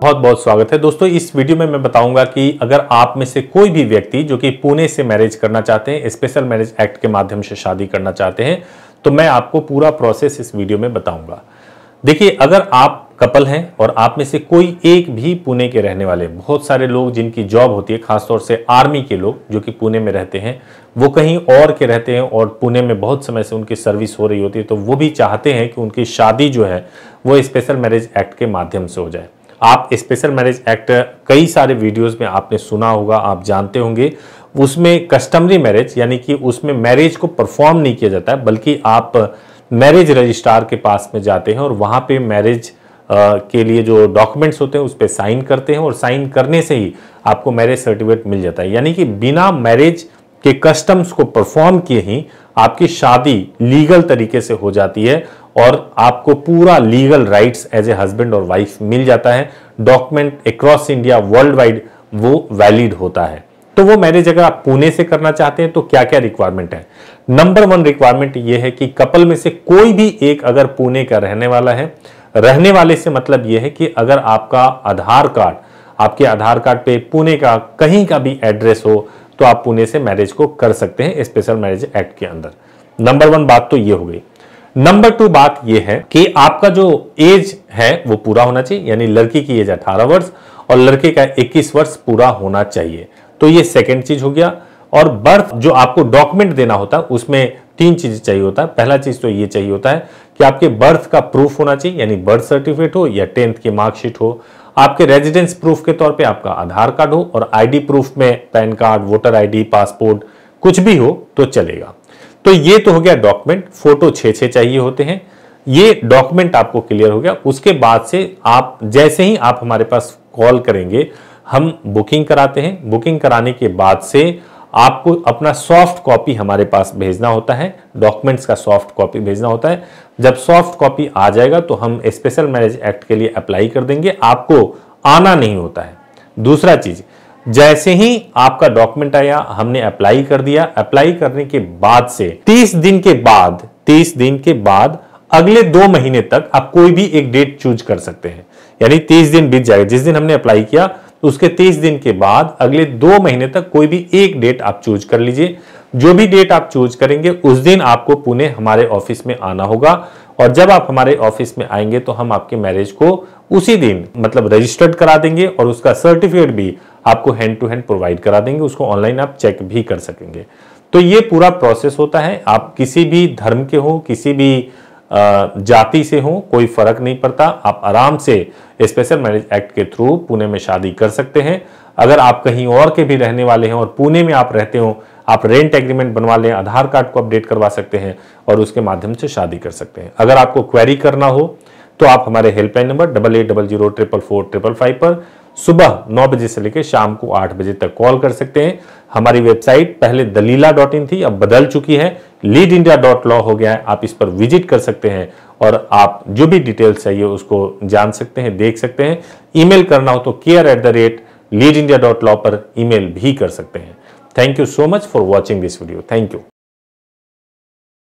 बहुत बहुत स्वागत है दोस्तों इस वीडियो में मैं बताऊंगा कि अगर आप में से कोई भी व्यक्ति जो कि पुणे से मैरिज करना चाहते हैं स्पेशल मैरिज एक्ट के माध्यम से शादी करना चाहते हैं तो मैं आपको पूरा प्रोसेस इस वीडियो में बताऊंगा देखिए अगर आप कपल हैं और आप में से कोई एक भी पुणे के रहने वाले बहुत सारे लोग जिनकी जॉब होती है खासतौर से आर्मी के लोग जो कि पुणे में रहते हैं वो कहीं और के रहते हैं और पुणे में बहुत समय से उनकी सर्विस हो रही होती है तो वो भी चाहते हैं कि उनकी शादी जो है वो स्पेशल मैरिज एक्ट के माध्यम से हो जाए आप स्पेशल मैरिज एक्ट कई सारे वीडियोस में आपने सुना होगा आप जानते होंगे उसमें कस्टमरी मैरिज यानी कि उसमें मैरिज को परफॉर्म नहीं किया जाता है बल्कि आप मैरिज रजिस्ट्रार के पास में जाते हैं और वहाँ पे मैरिज के लिए जो डॉक्यूमेंट्स होते हैं उस पर साइन करते हैं और साइन करने से ही आपको मैरिज सर्टिफिकेट मिल जाता है यानी कि बिना मैरिज के कस्टम्स को परफॉर्म किए ही आपकी शादी लीगल तरीके से हो जाती है और आपको पूरा legal rights as a husband और वाइफ मिल जाता है document across India worldwide वो वैलिड होता है तो वो मैरिज अगर आप पुणे से करना चाहते हैं तो क्या क्या रिक्वायरमेंट है नंबर वन रिक्वायरमेंट ये है कि कपल में से कोई भी एक अगर पुणे का रहने वाला है रहने वाले से मतलब यह है कि अगर आपका आधार कार्ड आपके आधार कार्ड पे पुणे का कहीं का भी एड्रेस हो तो आप पुणे से मैरिज को कर सकते हैं स्पेशल मैरिज एक्ट के अंदर नंबर वन बात तो ये हो गई नंबर टू बात यह है कि आपका जो एज है वो पूरा होना चाहिए यानी लड़की की एज 18 वर्ष और लड़के का 21 वर्ष पूरा होना चाहिए तो ये सेकेंड चीज हो गया और बर्थ जो आपको डॉक्यूमेंट देना होता है उसमें तीन चीज चाहिए होता है पहला चीज तो ये चाहिए होता है कि आपके बर्थ का प्रूफ होना चाहिए यानी बर्थ सर्टिफिकेट हो या टेंथ की मार्कशीट हो आपके रेजिडेंस प्रूफ के तौर पे आपका आधार कार्ड हो और आईडी प्रूफ में PAN card voter ID passport कुछ भी हो तो चलेगा तो ये तो हो गया डॉक्यूमेंट फोटो छे छे चाहिए होते हैं ये डॉक्यूमेंट आपको क्लियर हो गया उसके बाद से आप जैसे ही आप हमारे पास कॉल करेंगे हम बुकिंग कराते हैं बुकिंग कराने के बाद से आपको अपना सॉफ्ट कॉपी हमारे पास भेजना होता है डॉक्यूमेंट्स का सॉफ्ट कॉपी भेजना होता है जब सॉफ्ट कॉपी आ जाएगा तो हम स्पेशल मैरिज एक्ट के लिए अप्लाई कर देंगे आपको आना नहीं होता है दूसरा चीज़ जैसे ही आपका डॉक्यूमेंट आया हमने अप्लाई कर दिया अप्लाई करने के बाद से 30 दिन के बाद 30 दिन के बाद अगले दो महीने तक आप कोई भी एक डेट चूज कर सकते हैं यानी 30 दिन बीत जाएगा जिस दिन हमने अप्लाई किया तो उसके 30 दिन के बाद अगले दो महीने तक कोई भी एक डेट आप चूज कर लीजिए जो भी डेट आप चूज करेंगे उस दिन आपको पुणे हमारे ऑफिस में आना होगा और जब आप हमारे ऑफिस में आएंगे तो हम आपके मैरिज को उसी दिन मतलब रजिस्टर्ड करा देंगे और उसका सर्टिफिकेट भी आपको हैंड टू हैंड प्रोवाइड करा देंगे उसको ऑनलाइन आप चेक भी कर सकेंगे तो ये पूरा प्रोसेस होता है आप किसी भी धर्म के हो किसी भी जाति से हो कोई फर्क नहीं पड़ता आप आराम से स्पेशल मैरिज एक्ट के थ्रू पुणे में शादी कर सकते हैं अगर आप कहीं और के भी रहने वाले हैं और पुणे में आप रहते हो आप रेंट एग्रीमेंट बनवा लें आधार कार्ड को अपडेट करवा सकते हैं और उसके माध्यम से शादी कर सकते हैं अगर आपको क्वेरी करना हो तो आप हमारे helpline number double eight double zero triple four triple five पर सुबह नौ बजे से लेकर शाम को आठ बजे तक कॉल कर सकते हैं हमारी वेबसाइट पहले दलीला डॉट इन थी अब बदल चुकी है लीड इंडिया डॉट लॉ हो गया है आप इस पर विजिट कर सकते हैं और आप जो भी डिटेल्स चाहिए उसको जान सकते हैं देख सकते हैं ईमेल करना हो तो care at the rate lead India dot law पर ईमेल भी कर सकते हैं thank you so much for watching this video thank you